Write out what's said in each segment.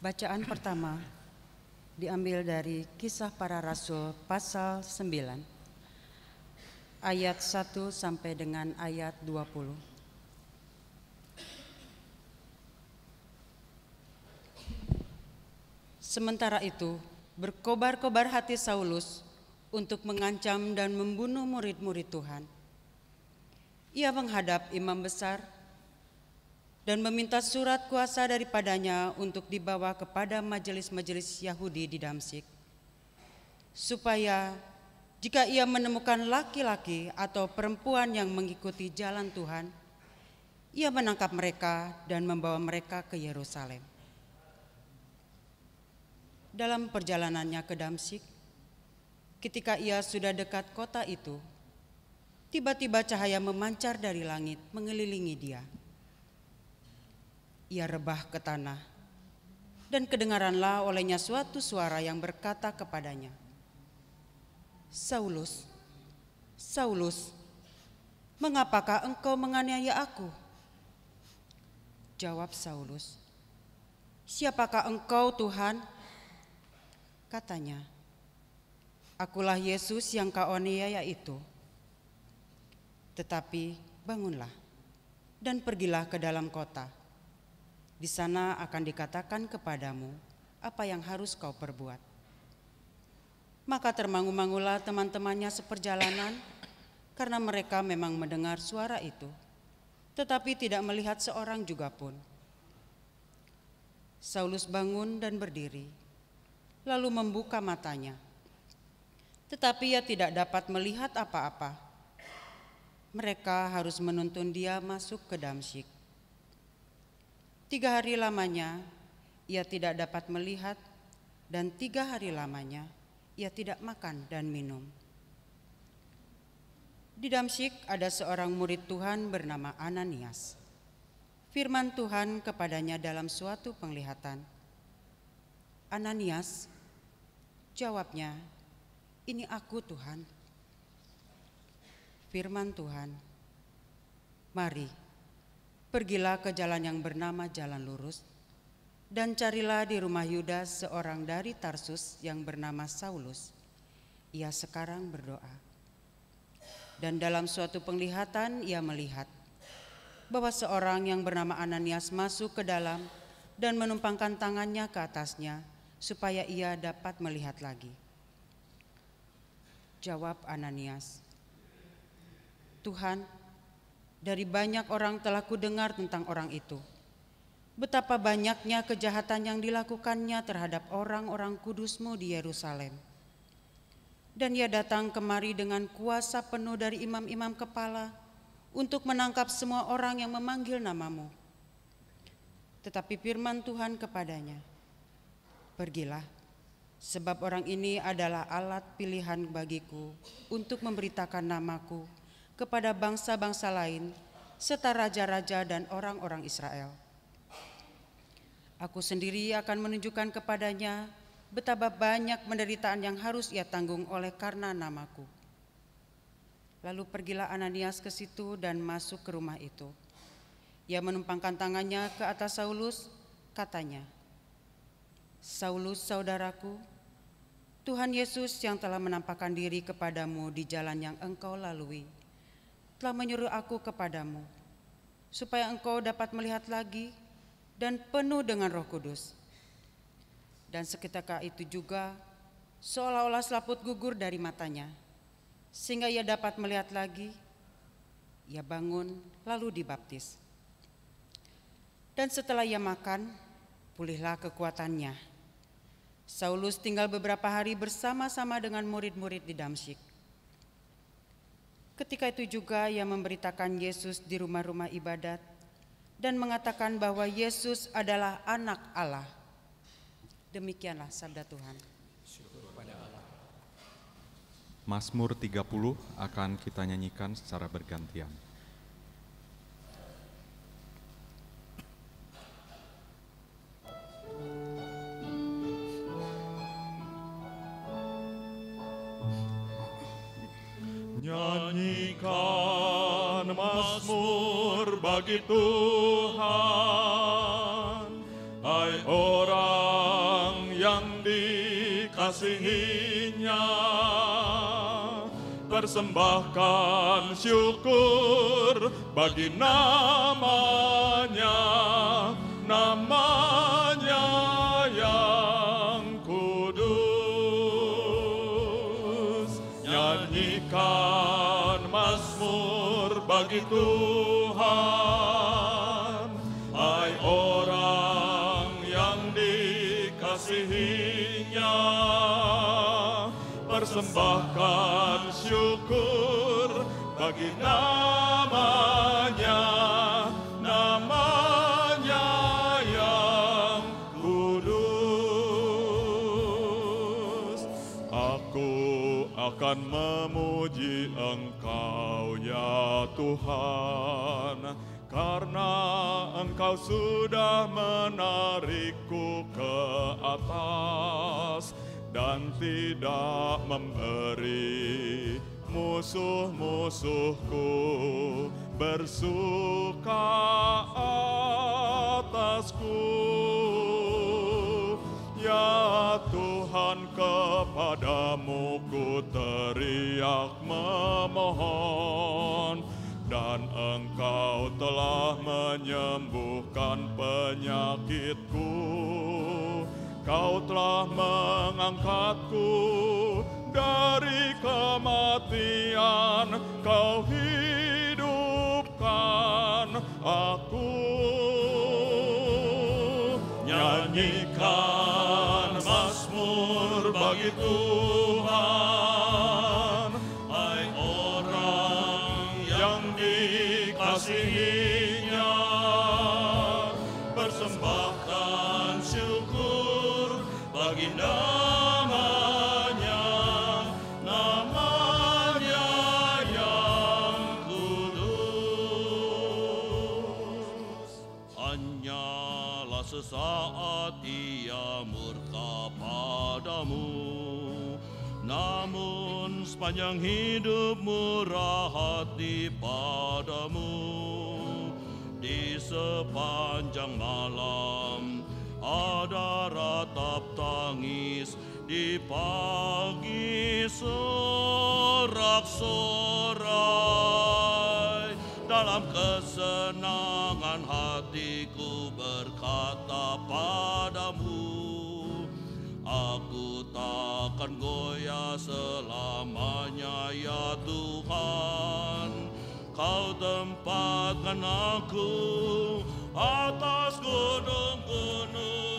Bacaan pertama diambil dari Kisah Para Rasul pasal 9 ayat 1 sampai dengan ayat 20. Sementara itu, berkobar-kobar hati Saulus untuk mengancam dan membunuh murid-murid Tuhan. Ia menghadap imam besar dan meminta surat kuasa daripadanya untuk dibawa kepada majelis-majelis Yahudi di Damsik, supaya jika ia menemukan laki-laki atau perempuan yang mengikuti jalan Tuhan, ia menangkap mereka dan membawa mereka ke Yerusalem. Dalam perjalanannya ke Damsik, ketika ia sudah dekat kota itu, tiba-tiba cahaya memancar dari langit mengelilingi dia ia rebah ke tanah. Dan kedengaranlah olehnya suatu suara yang berkata kepadanya, Saulus, Saulus, mengapakah engkau menganiaya aku? Jawab Saulus, siapakah engkau Tuhan? Katanya, akulah Yesus yang kau aniaya itu. Tetapi bangunlah dan pergilah ke dalam kota di sana akan dikatakan kepadamu apa yang harus kau perbuat. Maka termangu-mangulah teman-temannya seperjalanan karena mereka memang mendengar suara itu, tetapi tidak melihat seorang juga pun. Saulus bangun dan berdiri, lalu membuka matanya. Tetapi ia tidak dapat melihat apa-apa. Mereka harus menuntun dia masuk ke Damsyik. Tiga hari lamanya ia tidak dapat melihat dan tiga hari lamanya ia tidak makan dan minum. Di Damsyik ada seorang murid Tuhan bernama Ananias. Firman Tuhan kepadanya dalam suatu penglihatan. Ananias, jawabnya, ini aku Tuhan. Firman Tuhan, mari Pergilah ke jalan yang bernama Jalan Lurus, dan carilah di rumah Yudas seorang dari Tarsus yang bernama Saulus. Ia sekarang berdoa. Dan dalam suatu penglihatan ia melihat bahwa seorang yang bernama Ananias masuk ke dalam dan menumpangkan tangannya ke atasnya supaya ia dapat melihat lagi. Jawab Ananias, Tuhan, dari banyak orang telah kudengar tentang orang itu. Betapa banyaknya kejahatan yang dilakukannya terhadap orang-orang kudusmu di Yerusalem. Dan ia datang kemari dengan kuasa penuh dari imam-imam kepala untuk menangkap semua orang yang memanggil namamu. Tetapi firman Tuhan kepadanya, Pergilah, sebab orang ini adalah alat pilihan bagiku untuk memberitakan namaku kepada bangsa-bangsa lain, serta raja-raja dan orang-orang Israel. Aku sendiri akan menunjukkan kepadanya betapa banyak penderitaan yang harus ia tanggung oleh karena namaku. Lalu pergilah Ananias ke situ dan masuk ke rumah itu. Ia menumpangkan tangannya ke atas Saulus, katanya, Saulus saudaraku, Tuhan Yesus yang telah menampakkan diri kepadamu di jalan yang engkau lalui telah menyuruh aku kepadamu, supaya engkau dapat melihat lagi dan penuh dengan roh kudus. Dan seketika itu juga, seolah-olah selaput gugur dari matanya, sehingga ia dapat melihat lagi, ia bangun lalu dibaptis. Dan setelah ia makan, pulihlah kekuatannya. Saulus tinggal beberapa hari bersama-sama dengan murid-murid di Damsyik. Ketika itu juga ia memberitakan Yesus di rumah-rumah ibadat dan mengatakan bahwa Yesus adalah anak Allah. Demikianlah sabda Tuhan. Mazmur 30 akan kita nyanyikan secara bergantian. bagi Tuhan Hai orang yang dikasihinya Persembahkan syukur bagi namanya Namanya yang kudus Nyanyikan Mazmur bagi Tuhan persembahkan syukur bagi namanya, namanya yang kudus. Aku akan memuji Engkau ya Tuhan, karena Engkau sudah menarikku ke atas dan tidak memberi musuh-musuhku bersuka atasku ya Tuhan kepadamu ku teriak memohon dan engkau telah menyembuhkan penyakitku Kau telah mengangkatku dari kematian, Kau hidupkan aku. Nyanyikan Mazmur bagi Tuhan. sepanjang hidup merahati padamu di sepanjang malam ada ratap tangis di pagi sorak-sorai dalam kesenangan hatiku berkata padamu akan goyah selamanya ya Tuhan Kau tempatkan aku atas gunung-gunung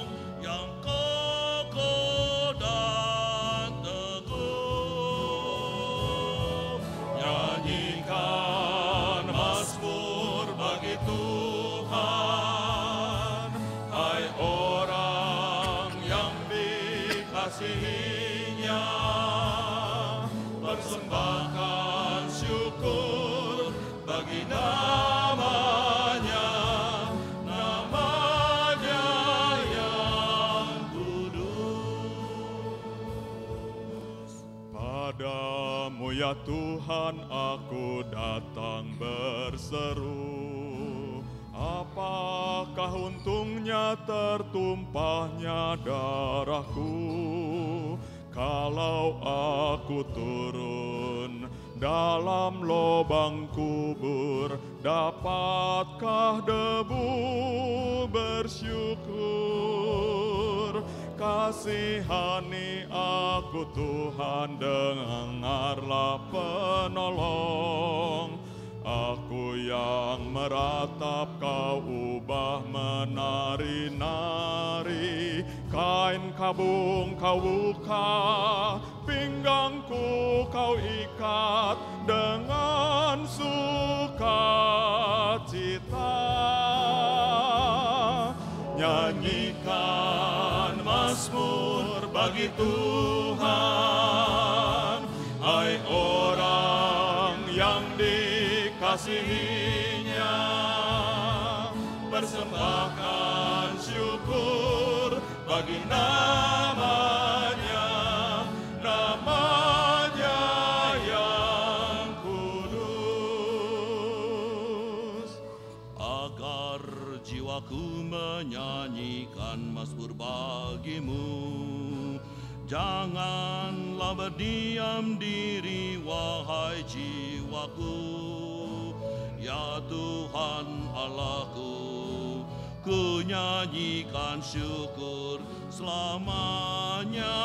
Tuhan aku datang berseru Apakah untungnya tertumpahnya darahku Kalau aku turun dalam lobang kubur Dapatkah debu bersyukur kasihani aku Tuhan dengarlah penolong Aku yang meratap kau ubah menari-nari Kain kabung kau buka, pinggangku kau ikat Dengan sukacita nyanyikan Mazmur bagi Tuhan. Hai orang yang dikasihinya, persembahkan Janganlah berdiam diri wahai jiwaku Ya Tuhan Allahku Ku nyanyikan syukur selamanya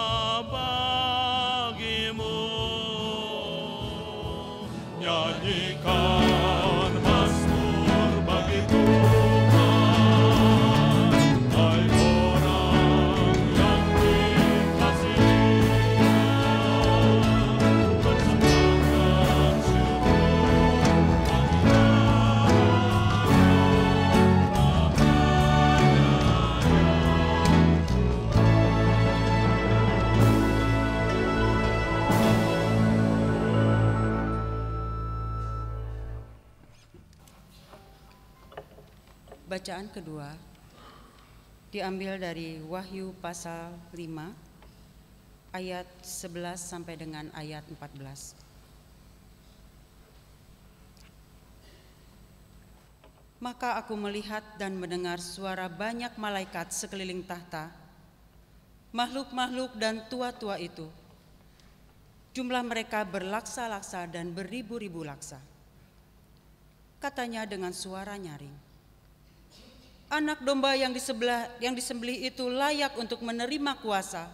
bagimu Nyanyikan bacaan kedua diambil dari Wahyu pasal 5 ayat 11 sampai dengan ayat 14. Maka aku melihat dan mendengar suara banyak malaikat sekeliling tahta, makhluk-makhluk dan tua-tua itu. Jumlah mereka berlaksa-laksa dan beribu-ribu laksa. Katanya dengan suara nyaring, anak domba yang di sebelah yang disembelih itu layak untuk menerima kuasa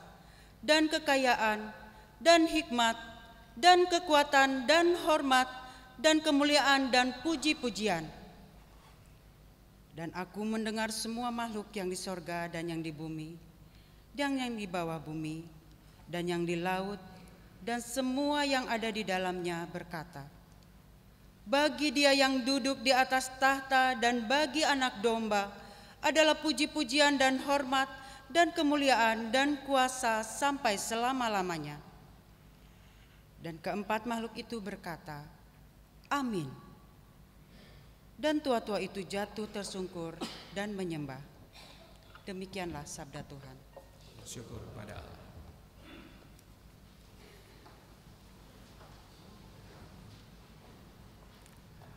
dan kekayaan dan hikmat dan kekuatan dan hormat dan kemuliaan dan puji-pujian. Dan aku mendengar semua makhluk yang di sorga dan yang di bumi, dan yang di bawah bumi, dan yang di laut, dan semua yang ada di dalamnya berkata, Bagi dia yang duduk di atas tahta dan bagi anak domba, adalah puji-pujian dan hormat dan kemuliaan dan kuasa sampai selama-lamanya. Dan keempat makhluk itu berkata, Amin. Dan tua-tua itu jatuh tersungkur dan menyembah. Demikianlah sabda Tuhan. Syukur pada Allah.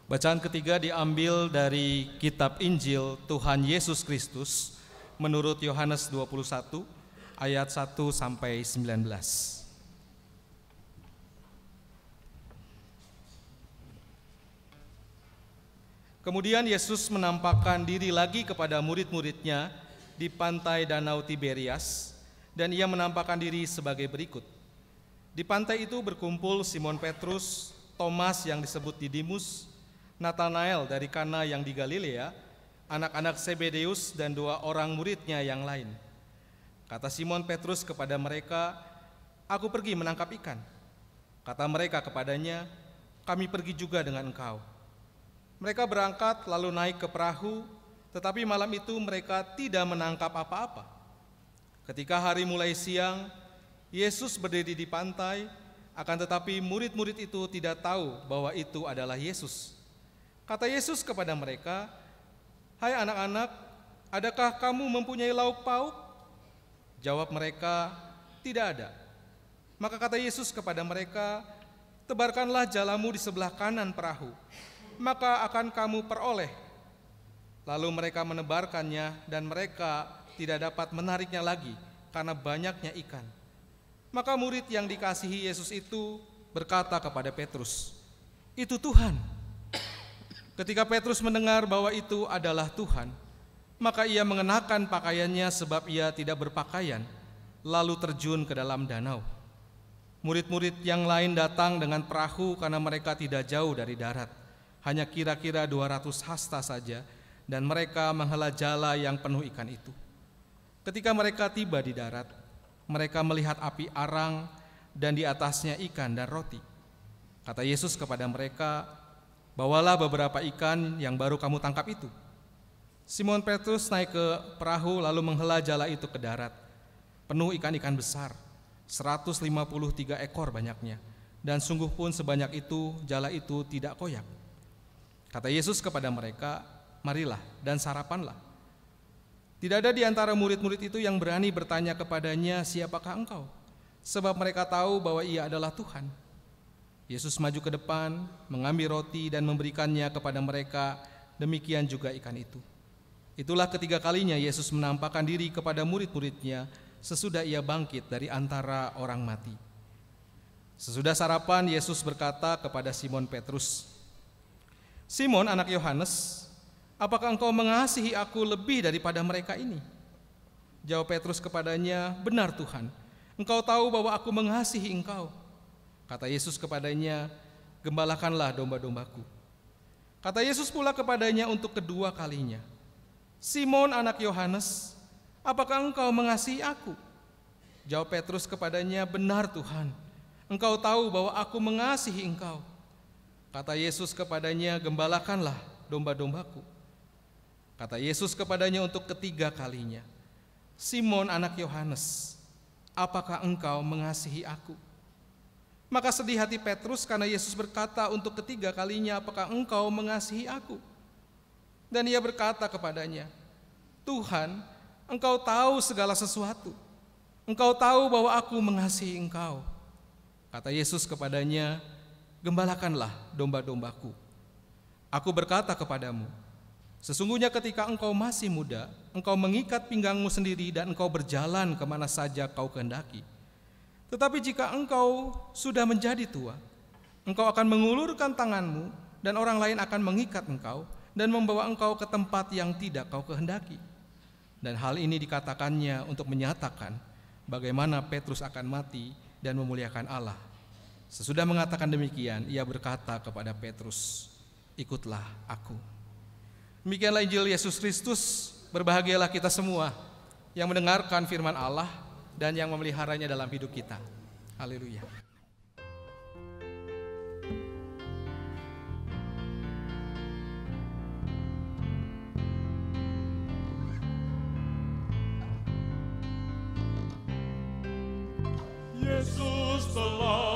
Bacaan ketiga diambil dari kitab Injil Tuhan Yesus Kristus menurut Yohanes 21 ayat 1 sampai 19. Kemudian Yesus menampakkan diri lagi kepada murid-muridnya di pantai Danau Tiberias dan ia menampakkan diri sebagai berikut. Di pantai itu berkumpul Simon Petrus, Thomas yang disebut Didimus, Nathanael dari Kana yang di Galilea, anak-anak Sebedeus dan dua orang muridnya yang lain. Kata Simon Petrus kepada mereka, "Aku pergi menangkap ikan." Kata mereka kepadanya, "Kami pergi juga dengan engkau." Mereka berangkat lalu naik ke perahu, tetapi malam itu mereka tidak menangkap apa-apa. Ketika hari mulai siang, Yesus berdiri di pantai, akan tetapi murid-murid itu tidak tahu bahwa itu adalah Yesus. Kata Yesus kepada mereka, "Hai anak-anak, adakah kamu mempunyai lauk pauk?" Jawab mereka, "Tidak ada." Maka kata Yesus kepada mereka, "Tebarkanlah jalamu di sebelah kanan perahu, maka akan kamu peroleh." Lalu mereka menebarkannya dan mereka tidak dapat menariknya lagi karena banyaknya ikan. Maka murid yang dikasihi Yesus itu berkata kepada Petrus, "Itu Tuhan." Ketika Petrus mendengar bahwa itu adalah Tuhan, maka ia mengenakan pakaiannya sebab ia tidak berpakaian, lalu terjun ke dalam danau. Murid-murid yang lain datang dengan perahu karena mereka tidak jauh dari darat, hanya kira-kira 200 hasta saja, dan mereka menghela jala yang penuh ikan itu. Ketika mereka tiba di darat, mereka melihat api arang dan di atasnya ikan dan roti. Kata Yesus kepada mereka, Bawalah beberapa ikan yang baru kamu tangkap itu. Simon Petrus naik ke perahu lalu menghela jala itu ke darat. Penuh ikan-ikan besar, 153 ekor banyaknya. Dan sungguh pun sebanyak itu jala itu tidak koyak. Kata Yesus kepada mereka, marilah dan sarapanlah. Tidak ada di antara murid-murid itu yang berani bertanya kepadanya, siapakah engkau? Sebab mereka tahu bahwa ia adalah Tuhan. Yesus maju ke depan, mengambil roti dan memberikannya kepada mereka, demikian juga ikan itu. Itulah ketiga kalinya Yesus menampakkan diri kepada murid-muridnya sesudah ia bangkit dari antara orang mati. Sesudah sarapan, Yesus berkata kepada Simon Petrus, Simon anak Yohanes, apakah engkau mengasihi aku lebih daripada mereka ini? Jawab Petrus kepadanya, benar Tuhan, engkau tahu bahwa aku mengasihi engkau. Kata Yesus kepadanya, "Gembalakanlah domba-dombaku." Kata Yesus pula kepadanya untuk kedua kalinya, "Simon anak Yohanes, apakah engkau mengasihi aku?" Jawab Petrus kepadanya, "Benar Tuhan, engkau tahu bahwa aku mengasihi engkau." Kata Yesus kepadanya, "Gembalakanlah domba-dombaku." Kata Yesus kepadanya untuk ketiga kalinya, "Simon anak Yohanes, apakah engkau mengasihi aku?" Maka sedih hati Petrus karena Yesus berkata untuk ketiga kalinya, "Apakah engkau mengasihi aku?" Dan ia berkata kepadanya, "Tuhan, engkau tahu segala sesuatu. Engkau tahu bahwa aku mengasihi engkau." Kata Yesus kepadanya, "Gembalakanlah domba-dombaku. Aku berkata kepadamu, sesungguhnya ketika engkau masih muda, engkau mengikat pinggangmu sendiri dan engkau berjalan kemana saja kau kehendaki." Tetapi jika engkau sudah menjadi tua, engkau akan mengulurkan tanganmu dan orang lain akan mengikat engkau dan membawa engkau ke tempat yang tidak kau kehendaki. Dan hal ini dikatakannya untuk menyatakan bagaimana Petrus akan mati dan memuliakan Allah. Sesudah mengatakan demikian, ia berkata kepada Petrus, "Ikutlah aku." Demikianlah Injil Yesus Kristus. Berbahagialah kita semua yang mendengarkan firman Allah dan yang memeliharanya dalam hidup kita. Haleluya. Yesus telah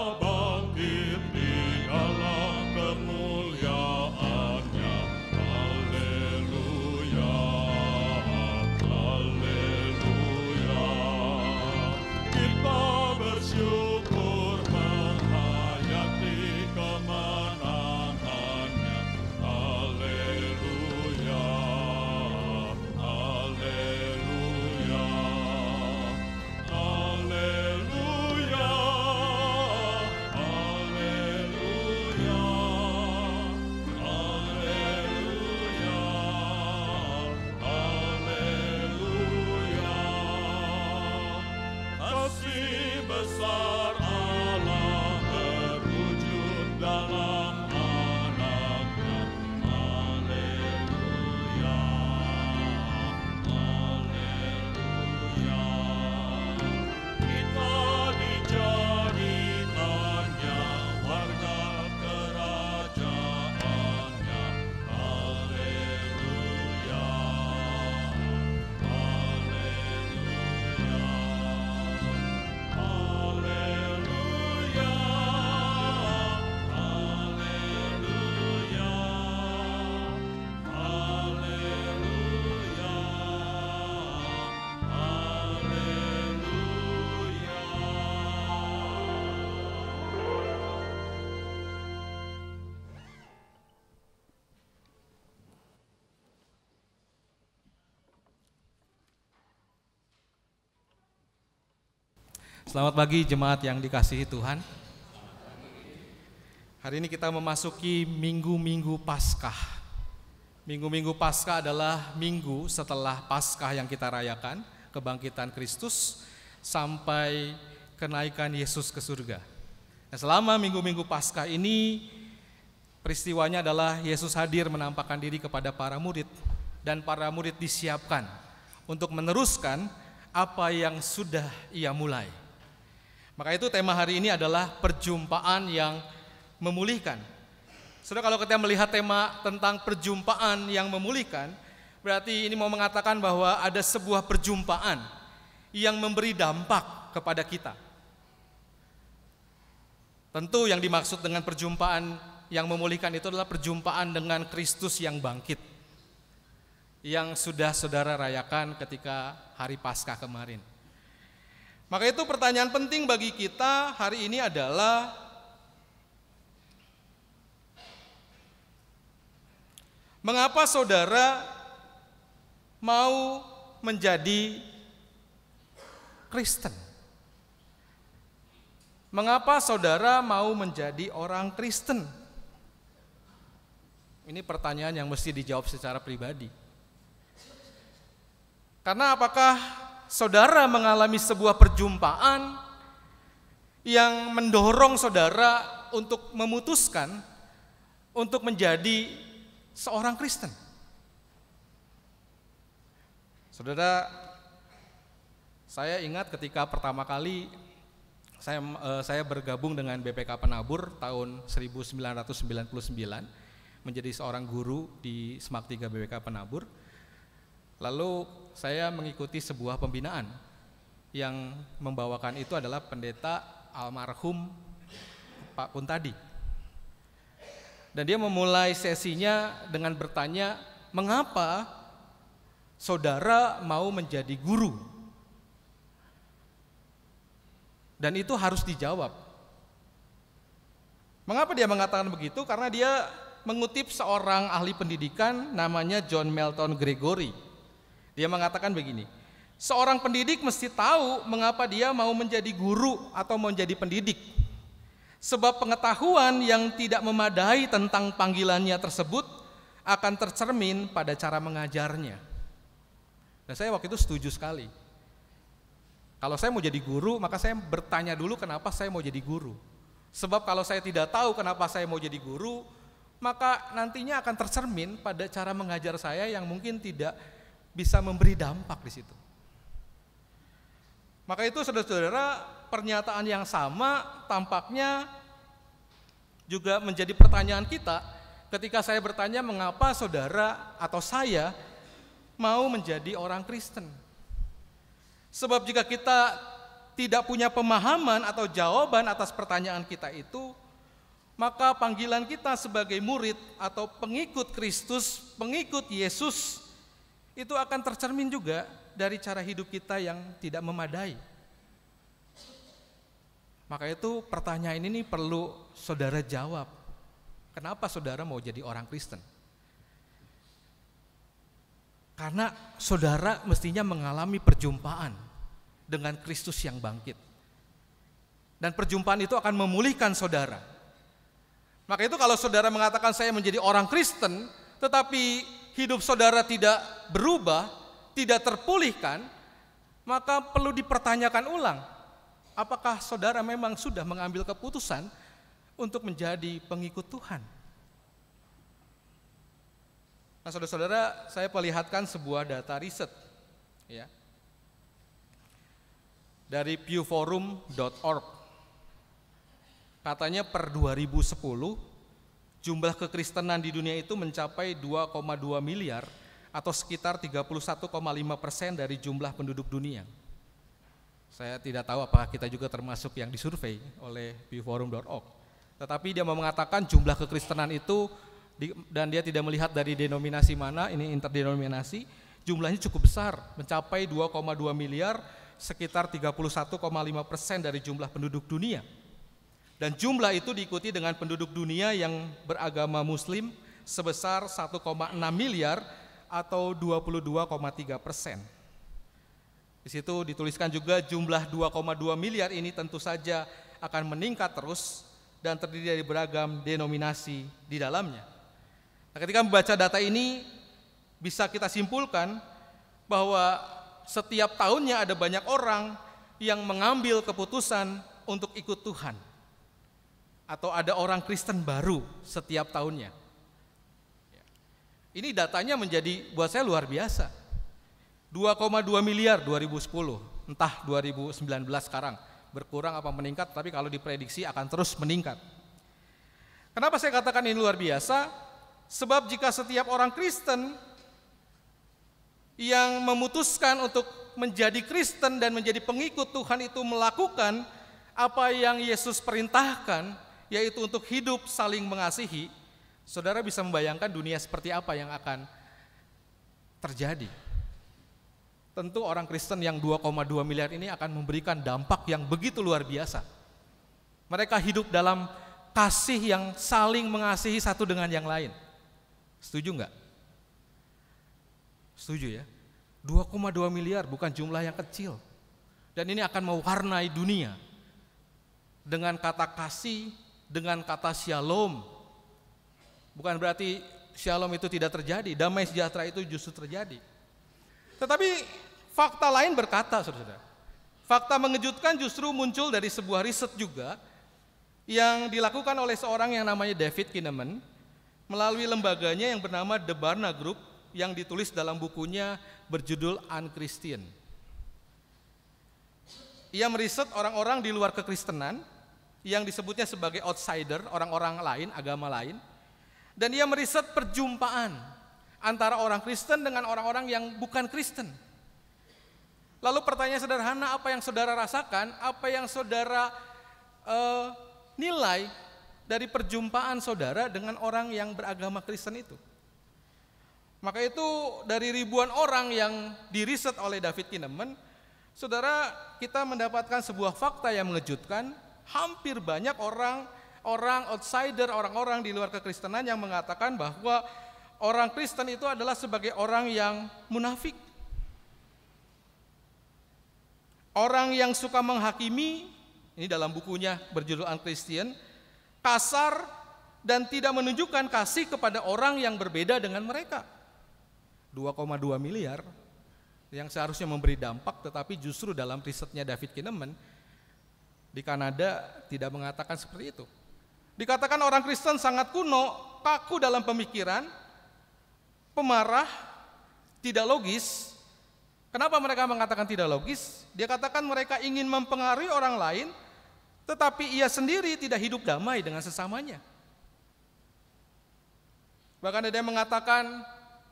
Selamat pagi jemaat yang dikasihi Tuhan. Hari ini kita memasuki minggu-minggu Paskah. Minggu-minggu Paskah adalah minggu setelah Paskah yang kita rayakan, kebangkitan Kristus sampai kenaikan Yesus ke surga. Nah, selama minggu-minggu Paskah ini peristiwanya adalah Yesus hadir menampakkan diri kepada para murid dan para murid disiapkan untuk meneruskan apa yang sudah ia mulai. Maka itu tema hari ini adalah perjumpaan yang memulihkan. Sudah kalau kita melihat tema tentang perjumpaan yang memulihkan, berarti ini mau mengatakan bahwa ada sebuah perjumpaan yang memberi dampak kepada kita. Tentu yang dimaksud dengan perjumpaan yang memulihkan itu adalah perjumpaan dengan Kristus yang bangkit. Yang sudah saudara rayakan ketika hari Paskah kemarin. Maka itu pertanyaan penting bagi kita hari ini adalah mengapa saudara mau menjadi Kristen? Mengapa saudara mau menjadi orang Kristen? Ini pertanyaan yang mesti dijawab secara pribadi. Karena apakah saudara mengalami sebuah perjumpaan yang mendorong saudara untuk memutuskan untuk menjadi seorang Kristen. Saudara, saya ingat ketika pertama kali saya eh, saya bergabung dengan BPK Penabur tahun 1999 menjadi seorang guru di Smak 3 BPK Penabur. Lalu saya mengikuti sebuah pembinaan yang membawakan itu adalah pendeta almarhum Pak Kuntadi. Dan dia memulai sesinya dengan bertanya, "Mengapa saudara mau menjadi guru?" Dan itu harus dijawab. Mengapa dia mengatakan begitu? Karena dia mengutip seorang ahli pendidikan namanya John Melton Gregory dia mengatakan begini, seorang pendidik mesti tahu mengapa dia mau menjadi guru atau mau menjadi pendidik. Sebab pengetahuan yang tidak memadai tentang panggilannya tersebut akan tercermin pada cara mengajarnya. Dan nah, saya waktu itu setuju sekali. Kalau saya mau jadi guru, maka saya bertanya dulu kenapa saya mau jadi guru. Sebab kalau saya tidak tahu kenapa saya mau jadi guru, maka nantinya akan tercermin pada cara mengajar saya yang mungkin tidak bisa memberi dampak di situ. Maka itu saudara-saudara, pernyataan yang sama tampaknya juga menjadi pertanyaan kita ketika saya bertanya mengapa saudara atau saya mau menjadi orang Kristen. Sebab jika kita tidak punya pemahaman atau jawaban atas pertanyaan kita itu, maka panggilan kita sebagai murid atau pengikut Kristus, pengikut Yesus itu akan tercermin juga dari cara hidup kita yang tidak memadai. Maka itu pertanyaan ini perlu saudara jawab. Kenapa saudara mau jadi orang Kristen? Karena saudara mestinya mengalami perjumpaan dengan Kristus yang bangkit. Dan perjumpaan itu akan memulihkan saudara. Maka itu kalau saudara mengatakan saya menjadi orang Kristen, tetapi hidup saudara tidak berubah, tidak terpulihkan, maka perlu dipertanyakan ulang. Apakah saudara memang sudah mengambil keputusan untuk menjadi pengikut Tuhan? Nah, saudara-saudara, saya perlihatkan sebuah data riset ya. Dari pewforum.org. Katanya per 2010 jumlah kekristenan di dunia itu mencapai 2,2 miliar atau sekitar 31,5 persen dari jumlah penduduk dunia. Saya tidak tahu apakah kita juga termasuk yang disurvei oleh pewforum.org. Tetapi dia mengatakan jumlah kekristenan itu dan dia tidak melihat dari denominasi mana, ini interdenominasi, jumlahnya cukup besar, mencapai 2,2 miliar, sekitar 31,5 persen dari jumlah penduduk dunia. Dan jumlah itu diikuti dengan penduduk dunia yang beragama muslim sebesar 1,6 miliar atau 22,3 persen. Di situ dituliskan juga jumlah 2,2 miliar ini tentu saja akan meningkat terus dan terdiri dari beragam denominasi di dalamnya. Nah, ketika membaca data ini bisa kita simpulkan bahwa setiap tahunnya ada banyak orang yang mengambil keputusan untuk ikut Tuhan atau ada orang Kristen baru setiap tahunnya. Ini datanya menjadi buat saya luar biasa. 2,2 miliar 2010, entah 2019 sekarang berkurang apa meningkat, tapi kalau diprediksi akan terus meningkat. Kenapa saya katakan ini luar biasa? Sebab jika setiap orang Kristen yang memutuskan untuk menjadi Kristen dan menjadi pengikut Tuhan itu melakukan apa yang Yesus perintahkan, yaitu untuk hidup saling mengasihi, saudara bisa membayangkan dunia seperti apa yang akan terjadi. Tentu orang Kristen yang 2,2 miliar ini akan memberikan dampak yang begitu luar biasa. Mereka hidup dalam kasih yang saling mengasihi satu dengan yang lain. Setuju nggak? Setuju ya? 2,2 miliar bukan jumlah yang kecil. Dan ini akan mewarnai dunia dengan kata kasih, dengan kata shalom. Bukan berarti shalom itu tidak terjadi, damai sejahtera itu justru terjadi. Tetapi fakta lain berkata, saudara, fakta mengejutkan justru muncul dari sebuah riset juga yang dilakukan oleh seorang yang namanya David Kinneman melalui lembaganya yang bernama The Barna Group yang ditulis dalam bukunya berjudul Unchristian. Ia meriset orang-orang di luar kekristenan yang disebutnya sebagai outsider, orang-orang lain, agama lain. Dan ia meriset perjumpaan antara orang Kristen dengan orang-orang yang bukan Kristen. Lalu pertanyaan sederhana, apa yang saudara rasakan, apa yang saudara uh, nilai dari perjumpaan saudara dengan orang yang beragama Kristen itu? Maka itu dari ribuan orang yang diriset oleh David Kinnaman, saudara kita mendapatkan sebuah fakta yang mengejutkan hampir banyak orang orang outsider, orang-orang di luar kekristenan yang mengatakan bahwa orang Kristen itu adalah sebagai orang yang munafik. Orang yang suka menghakimi, ini dalam bukunya berjudul Christian, kasar dan tidak menunjukkan kasih kepada orang yang berbeda dengan mereka. 2,2 miliar yang seharusnya memberi dampak tetapi justru dalam risetnya David Kinnaman di Kanada tidak mengatakan seperti itu. Dikatakan orang Kristen sangat kuno, kaku dalam pemikiran, pemarah, tidak logis. Kenapa mereka mengatakan tidak logis? Dia katakan mereka ingin mempengaruhi orang lain, tetapi ia sendiri tidak hidup damai dengan sesamanya. Bahkan ada yang mengatakan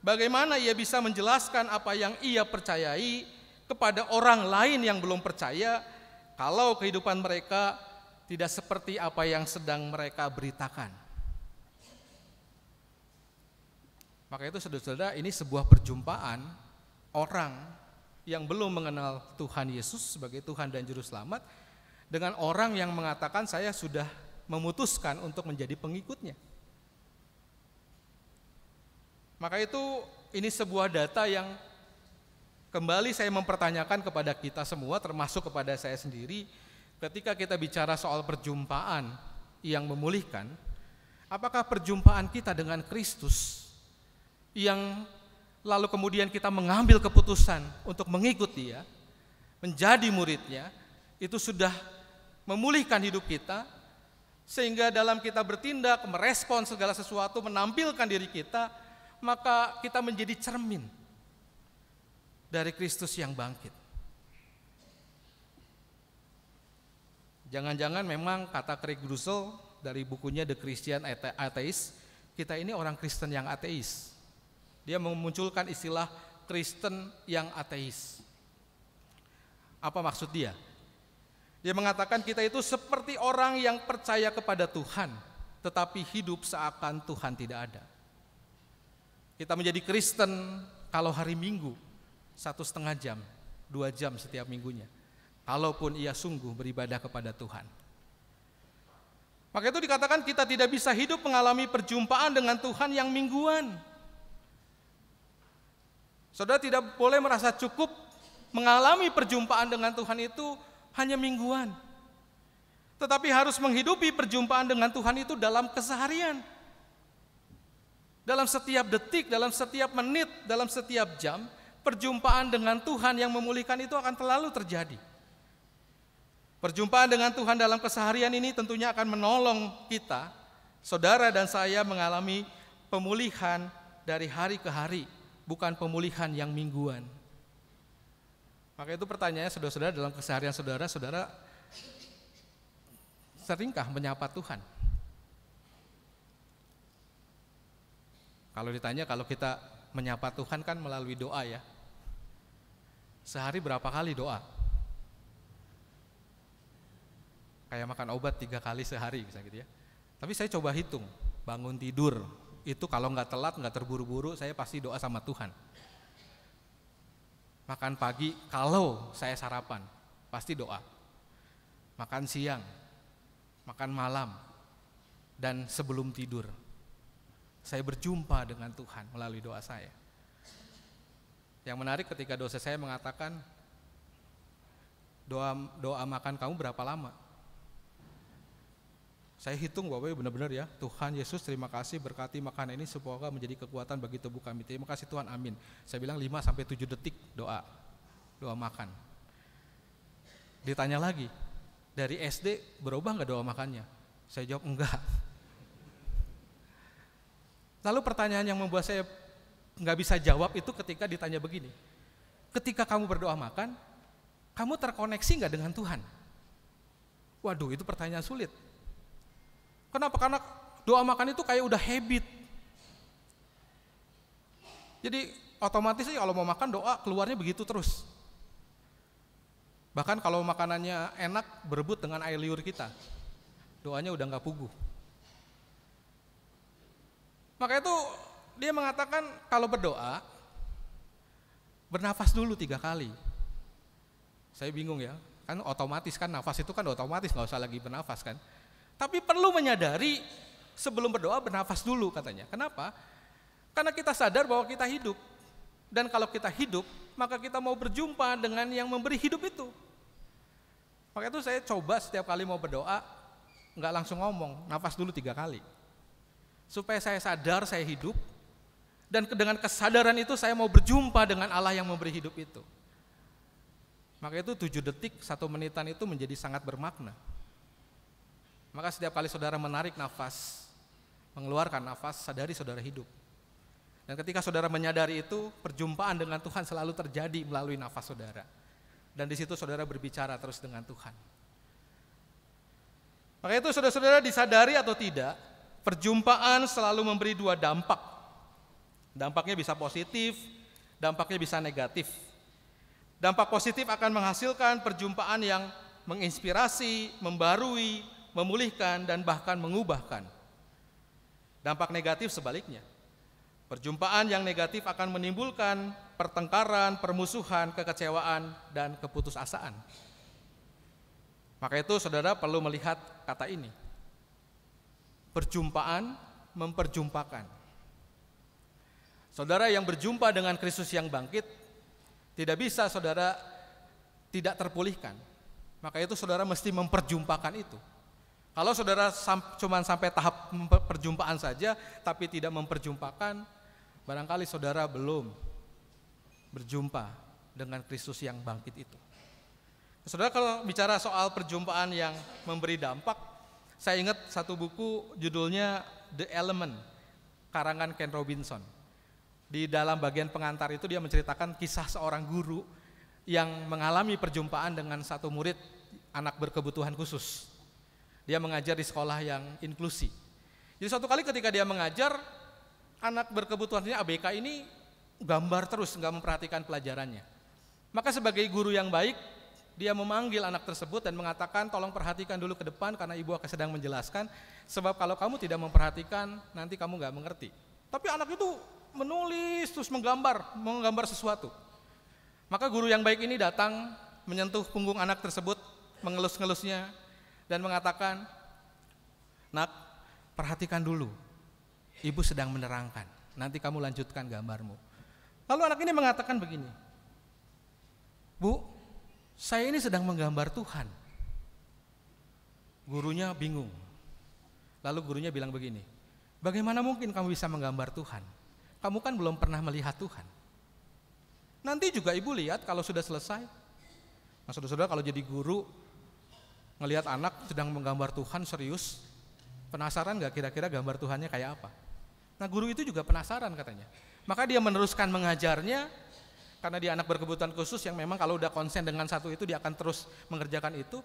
bagaimana ia bisa menjelaskan apa yang ia percayai kepada orang lain yang belum percaya kalau kehidupan mereka tidak seperti apa yang sedang mereka beritakan. Maka itu saudara-saudara ini sebuah perjumpaan orang yang belum mengenal Tuhan Yesus sebagai Tuhan dan Juru Selamat dengan orang yang mengatakan saya sudah memutuskan untuk menjadi pengikutnya. Maka itu ini sebuah data yang Kembali saya mempertanyakan kepada kita semua termasuk kepada saya sendiri ketika kita bicara soal perjumpaan yang memulihkan, apakah perjumpaan kita dengan Kristus yang lalu kemudian kita mengambil keputusan untuk mengikuti dia, ya, menjadi muridnya, itu sudah memulihkan hidup kita sehingga dalam kita bertindak, merespon segala sesuatu, menampilkan diri kita, maka kita menjadi cermin dari Kristus yang bangkit. Jangan-jangan memang kata Craig Russell dari bukunya The Christian Atheist, kita ini orang Kristen yang ateis. Dia memunculkan istilah Kristen yang ateis. Apa maksud dia? Dia mengatakan kita itu seperti orang yang percaya kepada Tuhan, tetapi hidup seakan Tuhan tidak ada. Kita menjadi Kristen kalau hari Minggu, satu setengah jam, dua jam setiap minggunya. Kalaupun ia sungguh beribadah kepada Tuhan. Maka itu dikatakan kita tidak bisa hidup mengalami perjumpaan dengan Tuhan yang mingguan. Saudara tidak boleh merasa cukup mengalami perjumpaan dengan Tuhan itu hanya mingguan. Tetapi harus menghidupi perjumpaan dengan Tuhan itu dalam keseharian dalam setiap detik, dalam setiap menit, dalam setiap jam, perjumpaan dengan Tuhan yang memulihkan itu akan terlalu terjadi. Perjumpaan dengan Tuhan dalam keseharian ini tentunya akan menolong kita, saudara dan saya mengalami pemulihan dari hari ke hari, bukan pemulihan yang mingguan. Maka itu pertanyaannya saudara-saudara dalam keseharian saudara, saudara seringkah menyapa Tuhan? Kalau ditanya kalau kita menyapa Tuhan kan melalui doa ya. Sehari berapa kali doa? Kayak makan obat tiga kali sehari bisa gitu ya. Tapi saya coba hitung, bangun tidur itu kalau nggak telat, nggak terburu-buru, saya pasti doa sama Tuhan. Makan pagi, kalau saya sarapan, pasti doa. Makan siang, makan malam, dan sebelum tidur, saya berjumpa dengan Tuhan melalui doa saya. Yang menarik ketika dosa saya mengatakan doa doa makan kamu berapa lama? Saya hitung Bapak benar-benar ya. Tuhan Yesus terima kasih berkati makanan ini semoga menjadi kekuatan bagi tubuh kami. Terima kasih Tuhan. Amin. Saya bilang 5 sampai tujuh detik doa. Doa makan. Ditanya lagi, dari SD berubah nggak doa makannya? Saya jawab enggak. Lalu pertanyaan yang membuat saya nggak bisa jawab itu ketika ditanya begini. Ketika kamu berdoa makan, kamu terkoneksi nggak dengan Tuhan? Waduh, itu pertanyaan sulit. Kenapa? Karena doa makan itu kayak udah habit. Jadi otomatis sih kalau mau makan doa keluarnya begitu terus. Bahkan kalau makanannya enak berebut dengan air liur kita. Doanya udah nggak pugu. Makanya itu dia mengatakan kalau berdoa bernafas dulu tiga kali. Saya bingung ya, kan otomatis kan nafas itu kan otomatis nggak usah lagi bernafas kan. Tapi perlu menyadari sebelum berdoa bernafas dulu katanya. Kenapa? Karena kita sadar bahwa kita hidup. Dan kalau kita hidup, maka kita mau berjumpa dengan yang memberi hidup itu. Makanya itu saya coba setiap kali mau berdoa, nggak langsung ngomong, nafas dulu tiga kali. Supaya saya sadar saya hidup, dan dengan kesadaran itu saya mau berjumpa dengan Allah yang memberi hidup itu. Maka itu tujuh detik, satu menitan itu menjadi sangat bermakna. Maka setiap kali saudara menarik nafas, mengeluarkan nafas, sadari saudara hidup. Dan ketika saudara menyadari itu, perjumpaan dengan Tuhan selalu terjadi melalui nafas saudara. Dan di situ saudara berbicara terus dengan Tuhan. Maka itu saudara-saudara disadari atau tidak, perjumpaan selalu memberi dua dampak. Dampaknya bisa positif, dampaknya bisa negatif. Dampak positif akan menghasilkan perjumpaan yang menginspirasi, membarui, memulihkan, dan bahkan mengubahkan. Dampak negatif sebaliknya. Perjumpaan yang negatif akan menimbulkan pertengkaran, permusuhan, kekecewaan, dan keputusasaan. Maka itu saudara perlu melihat kata ini. Perjumpaan memperjumpakan. Saudara yang berjumpa dengan Kristus yang bangkit tidak bisa saudara tidak terpulihkan. Maka itu saudara mesti memperjumpakan itu. Kalau saudara sam cuma sampai tahap perjumpaan saja tapi tidak memperjumpakan, barangkali saudara belum berjumpa dengan Kristus yang bangkit itu. Saudara kalau bicara soal perjumpaan yang memberi dampak, saya ingat satu buku judulnya The Element karangan Ken Robinson. Di dalam bagian pengantar itu dia menceritakan kisah seorang guru yang mengalami perjumpaan dengan satu murid anak berkebutuhan khusus. Dia mengajar di sekolah yang inklusi. Jadi suatu kali ketika dia mengajar anak berkebutuhan ini ABK ini gambar terus nggak memperhatikan pelajarannya. Maka sebagai guru yang baik dia memanggil anak tersebut dan mengatakan tolong perhatikan dulu ke depan karena ibu akan sedang menjelaskan sebab kalau kamu tidak memperhatikan nanti kamu nggak mengerti. Tapi anak itu menulis terus menggambar, menggambar sesuatu. Maka guru yang baik ini datang menyentuh punggung anak tersebut, mengelus-ngelusnya dan mengatakan, "Nak, perhatikan dulu. Ibu sedang menerangkan. Nanti kamu lanjutkan gambarmu." Lalu anak ini mengatakan begini, "Bu, saya ini sedang menggambar Tuhan." Gurunya bingung. Lalu gurunya bilang begini, Bagaimana mungkin kamu bisa menggambar Tuhan? Kamu kan belum pernah melihat Tuhan. Nanti juga ibu lihat kalau sudah selesai. Nah saudara-saudara kalau jadi guru, ngelihat anak sedang menggambar Tuhan serius, penasaran nggak kira-kira gambar Tuhannya kayak apa? Nah guru itu juga penasaran katanya. Maka dia meneruskan mengajarnya, karena dia anak berkebutuhan khusus yang memang kalau udah konsen dengan satu itu dia akan terus mengerjakan itu.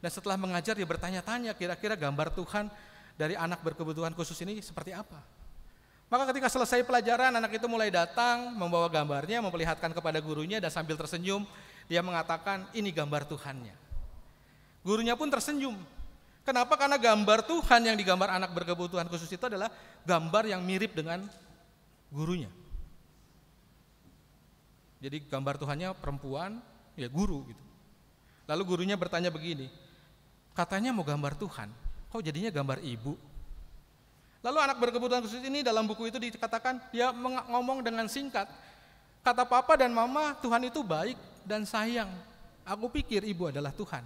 Dan setelah mengajar dia bertanya-tanya kira-kira gambar Tuhan dari anak berkebutuhan khusus ini seperti apa. Maka ketika selesai pelajaran, anak itu mulai datang, membawa gambarnya, memperlihatkan kepada gurunya, dan sambil tersenyum, dia mengatakan, ini gambar Tuhannya. Gurunya pun tersenyum. Kenapa? Karena gambar Tuhan yang digambar anak berkebutuhan khusus itu adalah gambar yang mirip dengan gurunya. Jadi gambar Tuhannya perempuan, ya guru gitu. Lalu gurunya bertanya begini, katanya mau gambar Tuhan, Kok jadinya gambar ibu? Lalu anak berkebutuhan khusus ini dalam buku itu dikatakan dia ngomong dengan singkat. Kata papa dan mama, Tuhan itu baik dan sayang. Aku pikir ibu adalah Tuhan.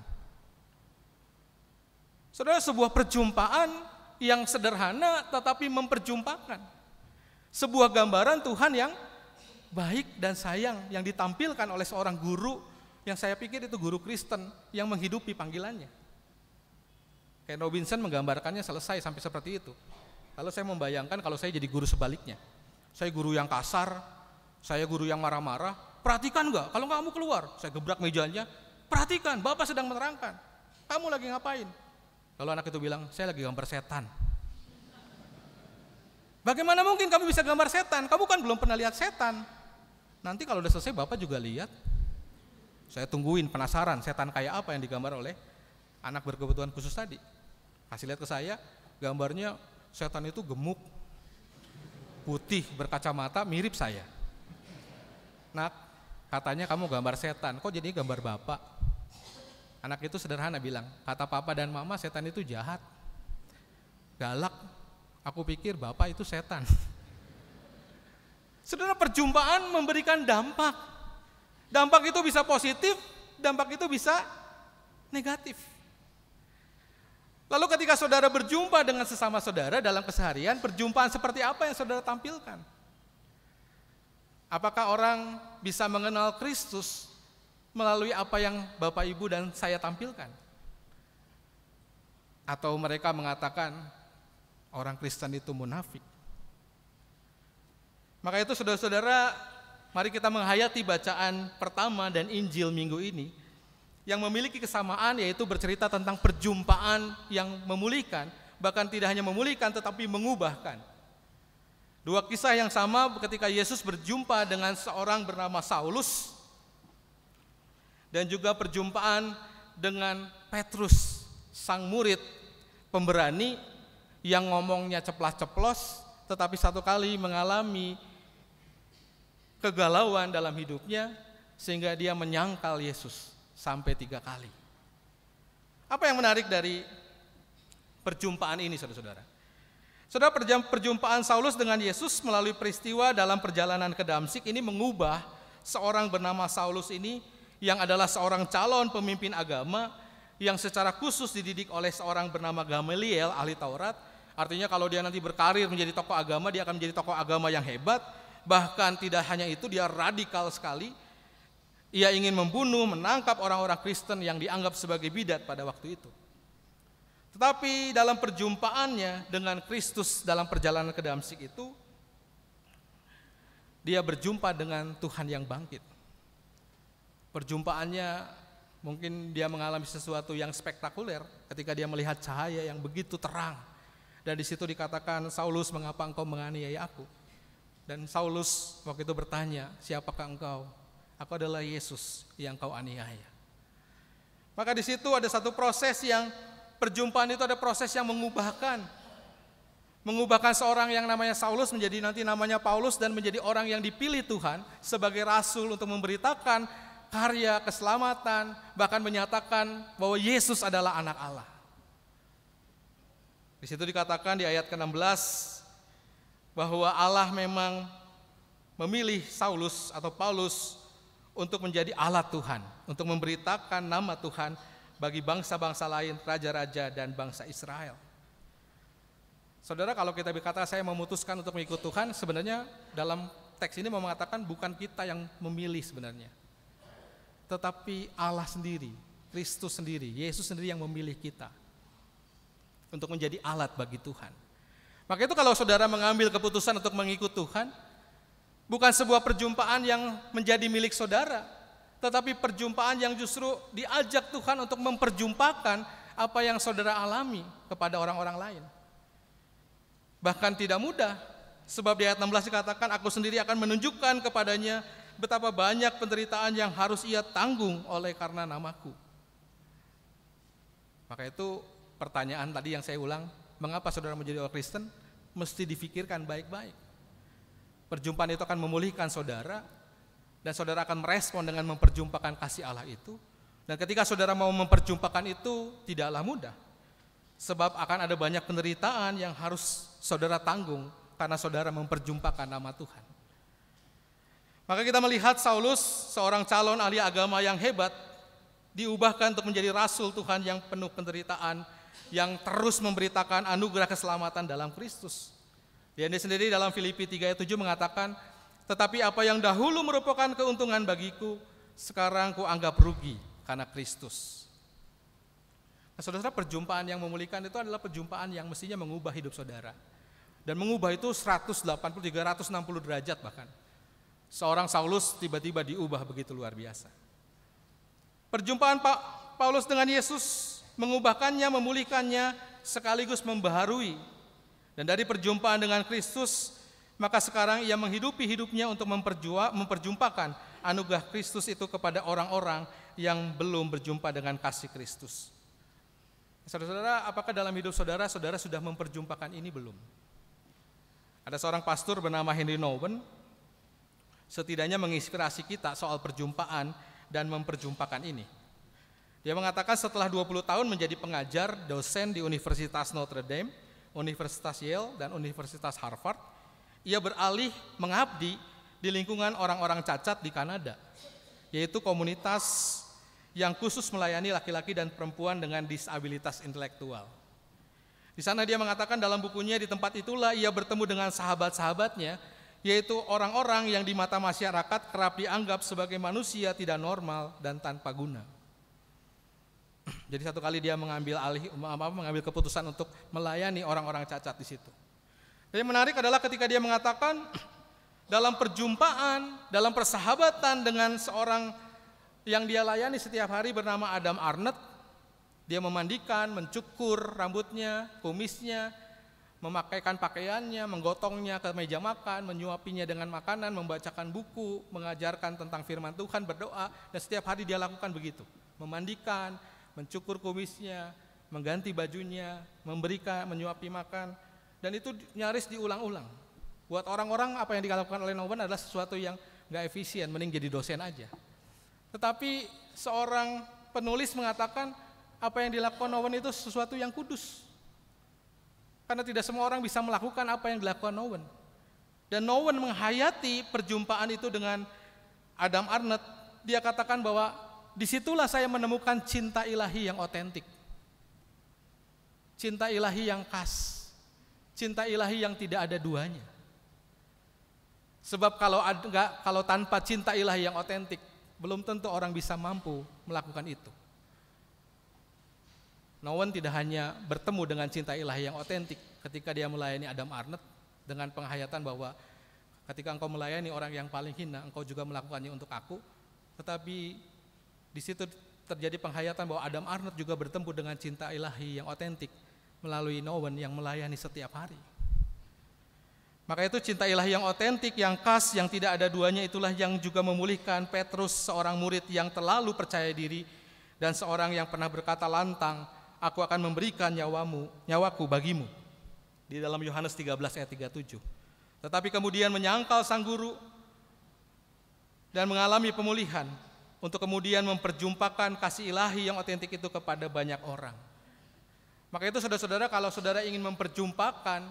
Saudara, sebuah perjumpaan yang sederhana tetapi memperjumpakan. Sebuah gambaran Tuhan yang baik dan sayang yang ditampilkan oleh seorang guru yang saya pikir itu guru Kristen yang menghidupi panggilannya. Ken Robinson menggambarkannya selesai sampai seperti itu. Kalau saya membayangkan kalau saya jadi guru sebaliknya. Saya guru yang kasar, saya guru yang marah-marah, perhatikan nggak? Kalau kamu keluar, saya gebrak mejanya, perhatikan, Bapak sedang menerangkan. Kamu lagi ngapain? Kalau anak itu bilang, saya lagi gambar setan. Bagaimana mungkin kamu bisa gambar setan? Kamu kan belum pernah lihat setan. Nanti kalau udah selesai Bapak juga lihat. Saya tungguin penasaran setan kayak apa yang digambar oleh anak berkebutuhan khusus tadi. Kasih lihat ke saya, gambarnya setan itu gemuk, putih, berkacamata, mirip saya. Nah, katanya kamu gambar setan, kok jadi gambar bapak? Anak itu sederhana bilang, kata papa dan mama setan itu jahat, galak. Aku pikir bapak itu setan. Sederhana perjumpaan memberikan dampak. Dampak itu bisa positif, dampak itu bisa negatif. Lalu ketika saudara berjumpa dengan sesama saudara dalam keseharian, perjumpaan seperti apa yang saudara tampilkan? Apakah orang bisa mengenal Kristus melalui apa yang Bapak Ibu dan saya tampilkan? Atau mereka mengatakan orang Kristen itu munafik? Maka itu saudara-saudara, mari kita menghayati bacaan pertama dan Injil minggu ini yang memiliki kesamaan yaitu bercerita tentang perjumpaan yang memulihkan, bahkan tidak hanya memulihkan tetapi mengubahkan. Dua kisah yang sama ketika Yesus berjumpa dengan seorang bernama Saulus dan juga perjumpaan dengan Petrus, sang murid pemberani yang ngomongnya ceplas-ceplos tetapi satu kali mengalami kegalauan dalam hidupnya sehingga dia menyangkal Yesus sampai tiga kali. Apa yang menarik dari perjumpaan ini saudara-saudara? Saudara perjumpaan Saulus dengan Yesus melalui peristiwa dalam perjalanan ke Damsik ini mengubah seorang bernama Saulus ini yang adalah seorang calon pemimpin agama yang secara khusus dididik oleh seorang bernama Gamaliel ahli Taurat. Artinya kalau dia nanti berkarir menjadi tokoh agama, dia akan menjadi tokoh agama yang hebat. Bahkan tidak hanya itu, dia radikal sekali ia ingin membunuh, menangkap orang-orang Kristen yang dianggap sebagai bidat pada waktu itu. Tetapi dalam perjumpaannya dengan Kristus dalam perjalanan ke Damsik itu, dia berjumpa dengan Tuhan yang bangkit. Perjumpaannya mungkin dia mengalami sesuatu yang spektakuler ketika dia melihat cahaya yang begitu terang. Dan di situ dikatakan Saulus mengapa engkau menganiaya aku? Dan Saulus waktu itu bertanya, siapakah engkau? Aku adalah Yesus yang kau aniaya. Maka di situ ada satu proses yang perjumpaan itu ada proses yang mengubahkan. Mengubahkan seorang yang namanya Saulus menjadi nanti namanya Paulus dan menjadi orang yang dipilih Tuhan sebagai rasul untuk memberitakan karya keselamatan, bahkan menyatakan bahwa Yesus adalah anak Allah. Di situ dikatakan di ayat ke-16 bahwa Allah memang memilih Saulus atau Paulus untuk menjadi alat Tuhan, untuk memberitakan nama Tuhan bagi bangsa-bangsa lain, raja-raja dan bangsa Israel. Saudara, kalau kita berkata saya memutuskan untuk mengikut Tuhan, sebenarnya dalam teks ini mengatakan bukan kita yang memilih sebenarnya. Tetapi Allah sendiri, Kristus sendiri, Yesus sendiri yang memilih kita untuk menjadi alat bagi Tuhan. Maka itu kalau saudara mengambil keputusan untuk mengikut Tuhan, Bukan sebuah perjumpaan yang menjadi milik saudara, tetapi perjumpaan yang justru diajak Tuhan untuk memperjumpakan apa yang saudara alami kepada orang-orang lain. Bahkan tidak mudah, sebab di ayat 16 dikatakan, aku sendiri akan menunjukkan kepadanya betapa banyak penderitaan yang harus ia tanggung oleh karena namaku. Maka itu pertanyaan tadi yang saya ulang, mengapa saudara menjadi orang Kristen? Mesti difikirkan baik-baik. Perjumpaan itu akan memulihkan saudara dan saudara akan merespon dengan memperjumpakan kasih Allah itu. Dan ketika saudara mau memperjumpakan itu tidaklah mudah. Sebab akan ada banyak penderitaan yang harus saudara tanggung karena saudara memperjumpakan nama Tuhan. Maka kita melihat Saulus, seorang calon ahli agama yang hebat, diubahkan untuk menjadi rasul Tuhan yang penuh penderitaan, yang terus memberitakan anugerah keselamatan dalam Kristus. Dia sendiri dalam Filipi 3 ayat 7 mengatakan, tetapi apa yang dahulu merupakan keuntungan bagiku, sekarang kuanggap rugi karena Kristus. Nah, saudara, saudara perjumpaan yang memulihkan itu adalah perjumpaan yang mestinya mengubah hidup saudara. Dan mengubah itu 180, 360 derajat bahkan. Seorang Saulus tiba-tiba diubah begitu luar biasa. Perjumpaan Pak Paulus dengan Yesus mengubahkannya, memulihkannya, sekaligus membaharui dan dari perjumpaan dengan Kristus, maka sekarang ia menghidupi hidupnya untuk memperjua, memperjumpakan anugerah Kristus itu kepada orang-orang yang belum berjumpa dengan kasih Kristus. Saudara-saudara, apakah dalam hidup saudara, saudara sudah memperjumpakan ini belum? Ada seorang pastor bernama Henry Nowen, setidaknya menginspirasi kita soal perjumpaan dan memperjumpakan ini. Dia mengatakan setelah 20 tahun menjadi pengajar, dosen di Universitas Notre Dame, Universitas Yale dan Universitas Harvard, ia beralih mengabdi di lingkungan orang-orang cacat di Kanada, yaitu komunitas yang khusus melayani laki-laki dan perempuan dengan disabilitas intelektual. Di sana dia mengatakan dalam bukunya di tempat itulah ia bertemu dengan sahabat-sahabatnya, yaitu orang-orang yang di mata masyarakat kerap dianggap sebagai manusia tidak normal dan tanpa guna. Jadi satu kali dia mengambil alih apa mengambil keputusan untuk melayani orang-orang cacat di situ. Jadi yang menarik adalah ketika dia mengatakan dalam perjumpaan, dalam persahabatan dengan seorang yang dia layani setiap hari bernama Adam Arnett, dia memandikan, mencukur rambutnya, kumisnya, memakaikan pakaiannya, menggotongnya ke meja makan, menyuapinya dengan makanan, membacakan buku, mengajarkan tentang firman Tuhan, berdoa, dan setiap hari dia lakukan begitu. Memandikan, mencukur kumisnya, mengganti bajunya, memberikan, menyuapi makan, dan itu nyaris diulang-ulang. Buat orang-orang apa yang dilakukan oleh Nauban adalah sesuatu yang nggak efisien, mending jadi dosen aja. Tetapi seorang penulis mengatakan apa yang dilakukan Nauban itu sesuatu yang kudus. Karena tidak semua orang bisa melakukan apa yang dilakukan Nowen. Dan Nowen menghayati perjumpaan itu dengan Adam Arnett. Dia katakan bahwa disitulah saya menemukan cinta ilahi yang otentik. Cinta ilahi yang khas. Cinta ilahi yang tidak ada duanya. Sebab kalau enggak, kalau tanpa cinta ilahi yang otentik, belum tentu orang bisa mampu melakukan itu. Nowen tidak hanya bertemu dengan cinta ilahi yang otentik ketika dia melayani Adam Arnett dengan penghayatan bahwa ketika engkau melayani orang yang paling hina, engkau juga melakukannya untuk aku, tetapi di situ terjadi penghayatan bahwa Adam Arnold juga bertemu dengan cinta ilahi yang otentik melalui Nowen yang melayani setiap hari. Maka itu cinta ilahi yang otentik, yang khas, yang tidak ada duanya itulah yang juga memulihkan Petrus seorang murid yang terlalu percaya diri dan seorang yang pernah berkata lantang, aku akan memberikan nyawamu, nyawaku bagimu. Di dalam Yohanes 13 ayat 37. Tetapi kemudian menyangkal sang guru dan mengalami pemulihan untuk kemudian memperjumpakan kasih ilahi yang otentik itu kepada banyak orang. Maka itu saudara-saudara kalau saudara ingin memperjumpakan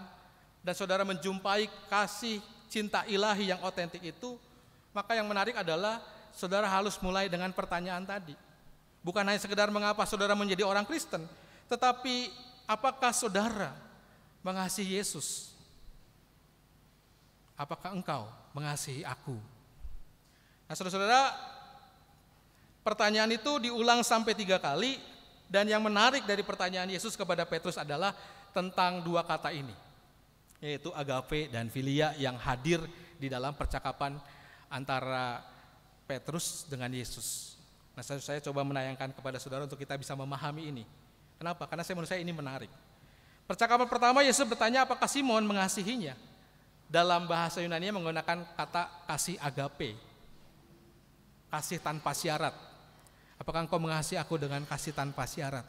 dan saudara menjumpai kasih cinta ilahi yang otentik itu, maka yang menarik adalah saudara harus mulai dengan pertanyaan tadi. Bukan hanya sekedar mengapa saudara menjadi orang Kristen, tetapi apakah saudara mengasihi Yesus? Apakah engkau mengasihi aku? Nah, saudara-saudara, Pertanyaan itu diulang sampai tiga kali dan yang menarik dari pertanyaan Yesus kepada Petrus adalah tentang dua kata ini yaitu agape dan filia yang hadir di dalam percakapan antara Petrus dengan Yesus. Nah, saya coba menayangkan kepada saudara untuk kita bisa memahami ini. Kenapa? Karena saya menurut saya ini menarik. Percakapan pertama Yesus bertanya apakah Simon mengasihinya. Dalam bahasa Yunani menggunakan kata kasih agape. Kasih tanpa syarat Apakah engkau mengasihi aku dengan kasih tanpa syarat?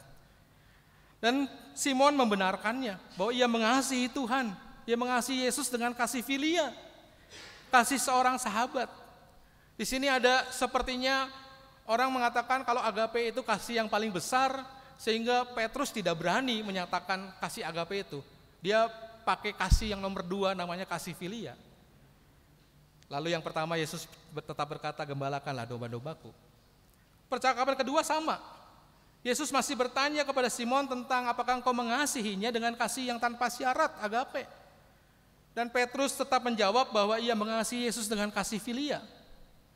Dan Simon membenarkannya bahwa ia mengasihi Tuhan, ia mengasihi Yesus dengan kasih filia, kasih seorang sahabat. Di sini ada sepertinya orang mengatakan kalau agape itu kasih yang paling besar sehingga Petrus tidak berani menyatakan kasih agape itu. Dia pakai kasih yang nomor dua namanya kasih filia. Lalu yang pertama Yesus tetap berkata gembalakanlah domba-dombaku. Percakapan kedua sama. Yesus masih bertanya kepada Simon tentang apakah engkau mengasihinya dengan kasih yang tanpa syarat, agape. Dan Petrus tetap menjawab bahwa ia mengasihi Yesus dengan kasih filia,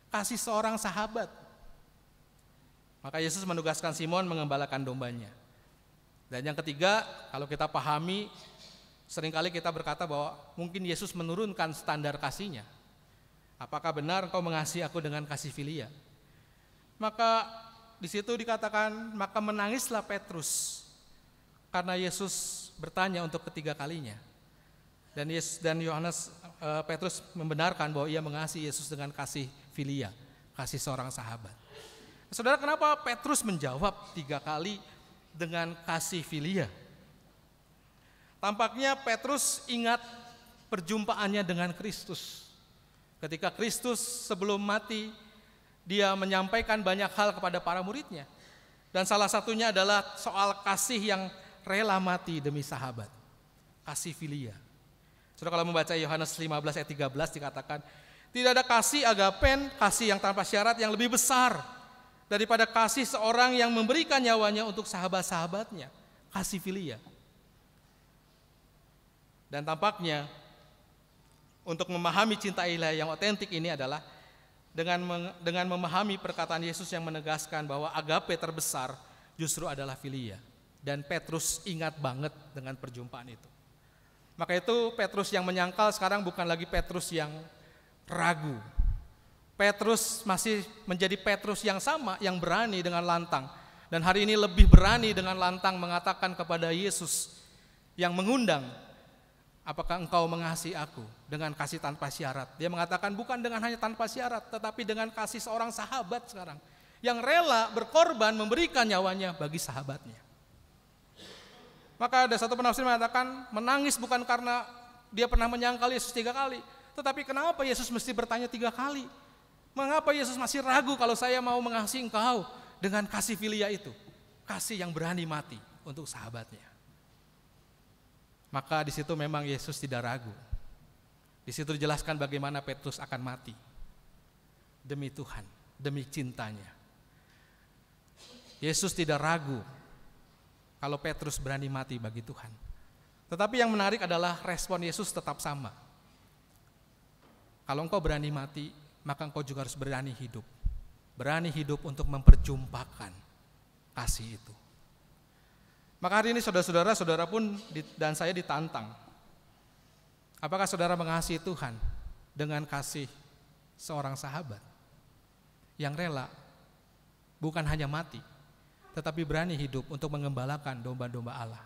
kasih seorang sahabat. Maka Yesus menugaskan Simon mengembalakan dombanya. Dan yang ketiga, kalau kita pahami, seringkali kita berkata bahwa mungkin Yesus menurunkan standar kasihnya. Apakah benar engkau mengasihi aku dengan kasih filia? Maka di situ dikatakan, maka menangislah Petrus karena Yesus bertanya untuk ketiga kalinya. Dan Yesus dan Yohanes eh, Petrus membenarkan bahwa ia mengasihi Yesus dengan kasih filia, kasih seorang sahabat. Saudara, kenapa Petrus menjawab tiga kali dengan kasih filia? Tampaknya Petrus ingat perjumpaannya dengan Kristus. Ketika Kristus sebelum mati dia menyampaikan banyak hal kepada para muridnya. Dan salah satunya adalah soal kasih yang rela mati demi sahabat. Kasih filia. Saudara kalau membaca Yohanes 15 ayat 13 dikatakan, tidak ada kasih agapen, kasih yang tanpa syarat yang lebih besar daripada kasih seorang yang memberikan nyawanya untuk sahabat-sahabatnya. Kasih filia. Dan tampaknya untuk memahami cinta ilahi yang otentik ini adalah dengan dengan memahami perkataan Yesus yang menegaskan bahwa agape terbesar justru adalah filia dan Petrus ingat banget dengan perjumpaan itu. Maka itu Petrus yang menyangkal sekarang bukan lagi Petrus yang ragu. Petrus masih menjadi Petrus yang sama yang berani dengan lantang dan hari ini lebih berani dengan lantang mengatakan kepada Yesus yang mengundang apakah engkau mengasihi aku dengan kasih tanpa syarat? Dia mengatakan bukan dengan hanya tanpa syarat, tetapi dengan kasih seorang sahabat sekarang yang rela berkorban memberikan nyawanya bagi sahabatnya. Maka ada satu penafsir mengatakan menangis bukan karena dia pernah menyangkal Yesus tiga kali, tetapi kenapa Yesus mesti bertanya tiga kali? Mengapa Yesus masih ragu kalau saya mau mengasihi engkau dengan kasih filia itu? Kasih yang berani mati untuk sahabatnya. Maka di situ memang Yesus tidak ragu. Di situ dijelaskan bagaimana Petrus akan mati. Demi Tuhan, demi cintanya. Yesus tidak ragu kalau Petrus berani mati bagi Tuhan. Tetapi yang menarik adalah respon Yesus tetap sama. Kalau engkau berani mati, maka engkau juga harus berani hidup. Berani hidup untuk memperjumpakan kasih itu. Maka hari ini saudara-saudara, saudara pun dan saya ditantang. Apakah saudara mengasihi Tuhan dengan kasih seorang sahabat yang rela bukan hanya mati, tetapi berani hidup untuk mengembalakan domba-domba Allah.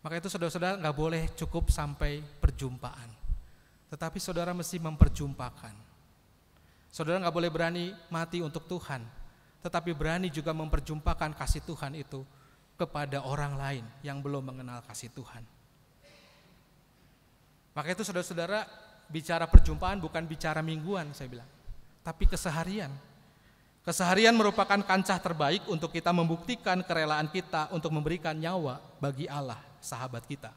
Maka itu saudara-saudara nggak boleh cukup sampai perjumpaan. Tetapi saudara mesti memperjumpakan. Saudara nggak boleh berani mati untuk Tuhan, tetapi berani juga memperjumpakan kasih Tuhan itu kepada orang lain yang belum mengenal kasih Tuhan. Maka itu saudara-saudara bicara perjumpaan bukan bicara mingguan saya bilang, tapi keseharian. Keseharian merupakan kancah terbaik untuk kita membuktikan kerelaan kita untuk memberikan nyawa bagi Allah, sahabat kita.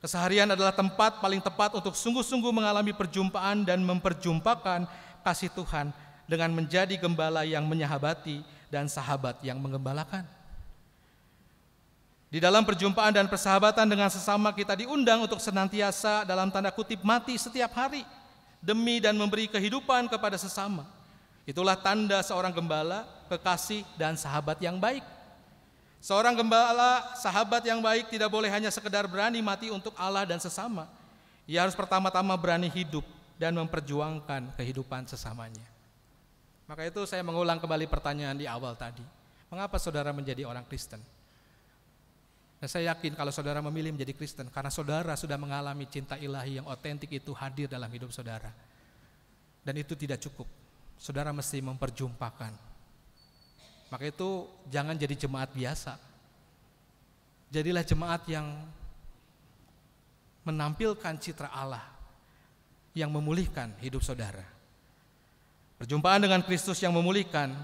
Keseharian adalah tempat paling tepat untuk sungguh-sungguh mengalami perjumpaan dan memperjumpakan kasih Tuhan dengan menjadi gembala yang menyahabati dan sahabat yang mengembalakan. Di dalam perjumpaan dan persahabatan dengan sesama kita diundang untuk senantiasa dalam tanda kutip mati setiap hari demi dan memberi kehidupan kepada sesama. Itulah tanda seorang gembala, kekasih dan sahabat yang baik. Seorang gembala, sahabat yang baik tidak boleh hanya sekedar berani mati untuk Allah dan sesama. Ia harus pertama-tama berani hidup dan memperjuangkan kehidupan sesamanya. Maka itu saya mengulang kembali pertanyaan di awal tadi. Mengapa saudara menjadi orang Kristen? Dan nah, saya yakin kalau saudara memilih menjadi Kristen karena saudara sudah mengalami cinta ilahi yang otentik itu hadir dalam hidup saudara. Dan itu tidak cukup. Saudara mesti memperjumpakan. Maka itu jangan jadi jemaat biasa. Jadilah jemaat yang menampilkan citra Allah yang memulihkan hidup saudara. Perjumpaan dengan Kristus yang memulihkan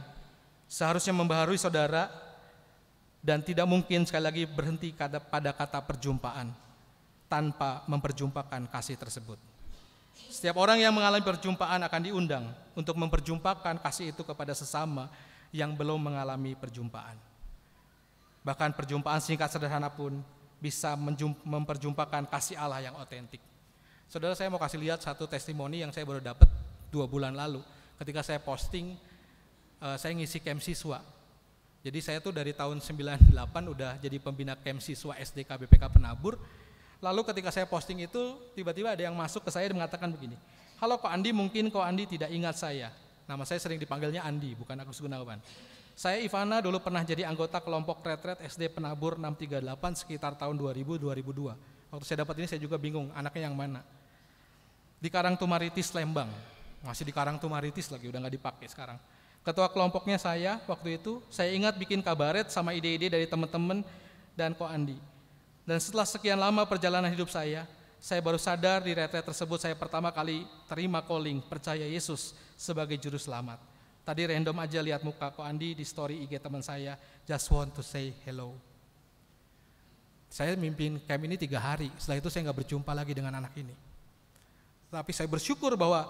seharusnya membaharui saudara dan tidak mungkin sekali lagi berhenti pada kata perjumpaan tanpa memperjumpakan kasih tersebut. Setiap orang yang mengalami perjumpaan akan diundang untuk memperjumpakan kasih itu kepada sesama yang belum mengalami perjumpaan. Bahkan perjumpaan singkat sederhana pun bisa memperjumpakan kasih Allah yang otentik. Saudara saya mau kasih lihat satu testimoni yang saya baru dapat dua bulan lalu ketika saya posting, eh, saya ngisi camp siswa jadi saya tuh dari tahun 98 udah jadi pembina kem siswa SD KBPK Penabur. Lalu ketika saya posting itu tiba-tiba ada yang masuk ke saya dan mengatakan begini, halo Pak Andi mungkin kok Andi tidak ingat saya. Nama saya sering dipanggilnya Andi, bukan Agus Gunawan. Saya Ivana dulu pernah jadi anggota kelompok retret SD Penabur 638 sekitar tahun 2000-2002. Waktu saya dapat ini saya juga bingung anaknya yang mana. Di Karang Tumaritis Lembang, masih di Karang Tumaritis lagi udah nggak dipakai sekarang Ketua kelompoknya saya waktu itu, saya ingat bikin kabaret sama ide-ide dari teman-teman dan Ko Andi. Dan setelah sekian lama perjalanan hidup saya, saya baru sadar di retret tersebut saya pertama kali terima calling, percaya Yesus sebagai juru selamat. Tadi random aja lihat muka Ko Andi di story IG teman saya, just want to say hello. Saya mimpin camp ini tiga hari, setelah itu saya nggak berjumpa lagi dengan anak ini. Tapi saya bersyukur bahwa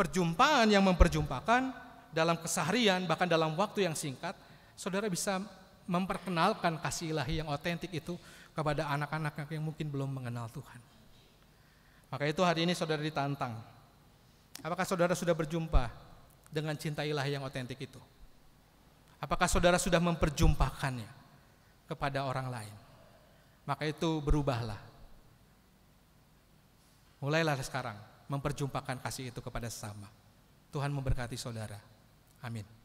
perjumpaan yang memperjumpakan dalam keseharian, bahkan dalam waktu yang singkat, saudara bisa memperkenalkan kasih ilahi yang otentik itu kepada anak-anak yang mungkin belum mengenal Tuhan. Maka itu hari ini saudara ditantang. Apakah saudara sudah berjumpa dengan cinta ilahi yang otentik itu? Apakah saudara sudah memperjumpakannya kepada orang lain? Maka itu berubahlah. Mulailah sekarang memperjumpakan kasih itu kepada sesama. Tuhan memberkati saudara. 아멘.